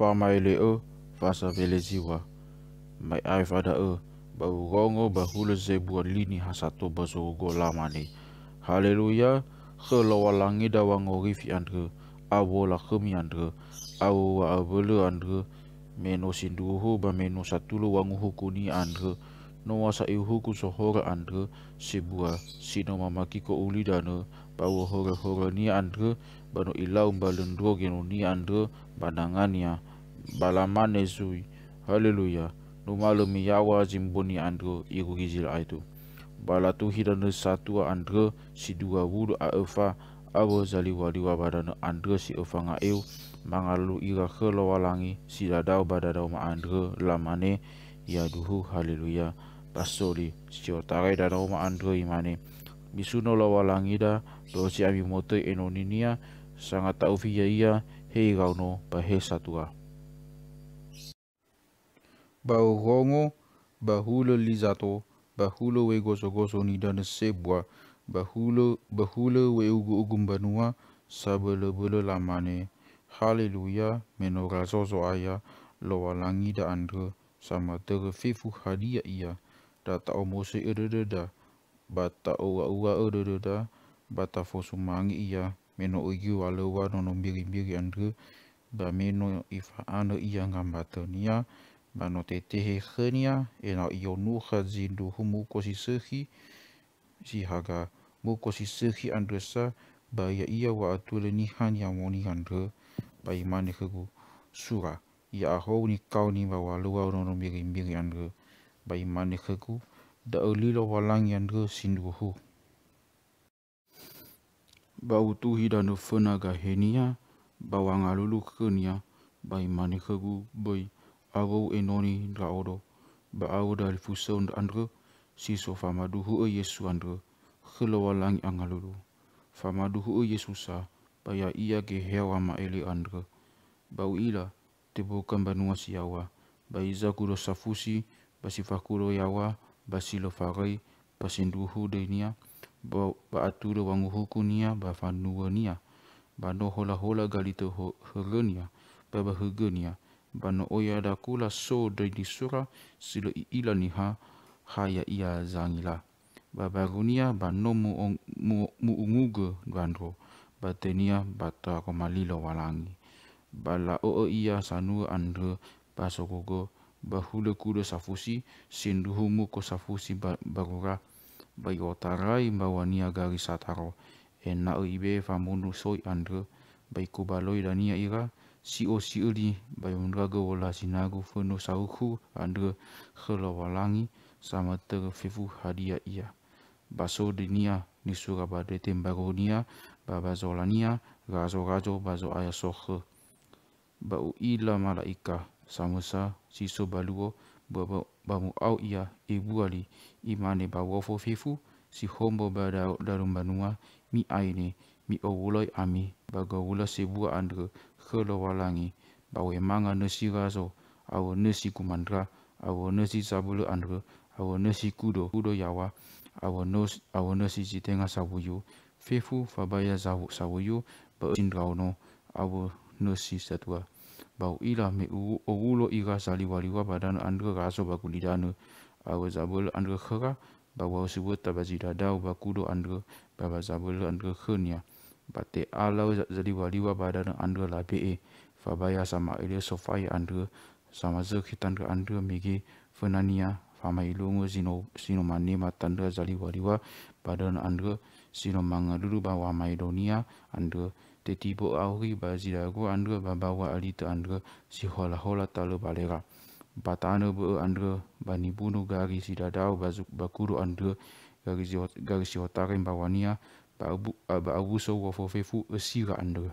faa mai le o e, fasa vele ziwa. Mai ai fada o, e, ba urongo ba hula zebua lini hasa to bazo ugo lamani. Haleluya, ke lawa langi da wa ngorifi andre, awo la kemi andre, awo wa abele andre, meno sinduho ba meno satulo wa nguhukuni andre, no wasa ihuku e sohora andre, sebua sino mamaki ko uli dana, ba wa hora hora ni andre, ba no ilau mba lendro geno ni andre, ba nangania andre balamane zui. Haleluya. Numalumi yawa zimboni andro iru gizil aitu. Balatu hidana satu andro si dua wudu aefa. Abo zali wali wabadana andro si efa nga eu. Mangalu ira kelawalangi si dadau badadau ma andro lamane. Ya duhu haleluya. Pasoli si otare dadau ma andro imane. Misuno lawalangi da. Dosi ami moto enoninia. Sangat taufi ya ia. Hei gauno bahe satuah bahu bahulu lizato, bahulu le we goso goso ni dan sebua, bahu le we ugu ugum banua, sabele bele lamane. Haleluya, menora zozo aya, lawa langi da andre, sama terfifu hadiah ia, da tau mose ededa, bata uwa uwa ededa, bata fosumangi ia, meno uju walewa nonombiri-biri andre, ba meno ifa ana ia ngambatonia ma no te tehe khenia e na i o nuha zi nduhu muko si sehi si haga muko sehi andresa ba ia ia wa atule ni han ya moni andre ba i mane kegu sura ia aho ni kau ni ba wa lua uro no miri miri andre ba i mane kegu da o lilo wa lang i andre si nduhu ba utuhi da no ga henia ba wa ngalulu ba i mane kegu ba Arau e noni ra oro. Ba arau da lifusa unda andra. Si so famaduhu e Yesu andra. Khilawa langi angaluru. Famaduhu e Yesu sa. Ba ya iya ge hewa ma ele andra. Ba uila. Te bukan banua si yawa. Ba iza kuro safusi. Ba si fakuro yawa. Ba si lo farai. Ba sinduhu de niya, Ba, ba atura wanguhuku nia. Ba fanua nia. Ba no hola hola galito hergenia. Ba bahergenia. Ba bana oya da kula so doi ni sura silo i ila ni ha haya ia zangila. Ba barunia ba no mu, mu, mu ungugu gandro, ba tenia bata komalilo walangi. Ba la oo ia sanua andre ba sokogo ba hule kuda safusi sinduhumu ko safusi ba, barura ba yotarai ba wania gari sataro. E na ibe famunu soi andre ba ikubaloy dania ira si o si uli bai mundra ga wala si nago fono sauku andre khala walangi sama te fefu hadia ia baso dinia ni sura ba de tembagonia ba bazolania gazo gazo bazo aya soh ba u ila malaika samusa si so baluo ba ba au ia ibu ali imane ba wofo fefu si hombo ba da darum banua mi aine mi o wuloi ami baga wula si bua andre khelo walangi ba we manga nesi ga zo awo nesi kumandra awo nesi sabulu andre awo nesi kudo kudo yawa awo nos awo nesi jitenga sabuyu fefu fabaya zawu sabuyu ba sindrauno e awo nesi satwa ba ila me o wulo iga sali waliwa badan andre ga zo ba kulidano awo zabul andre khaga bawa wa sibuta bazida dau ba andre bawa ba zabul andre khunya batik alau jadi wali wa badan anda la be fabaya sama ile sofai anda sama ze kitan ke anda migi fenania fama ilungu zino sino mani matanda jadi wali wa badan anda sino manga dulu bawa maidonia anda tetibo auri bazidago anda babawa alita anda sihola hola hola balera batana bu anda bani bunu gari sidadau bazuk bakuru andre gari si gari si otare Ba'abu eh, sawwa fa fi fu eh, sira anda.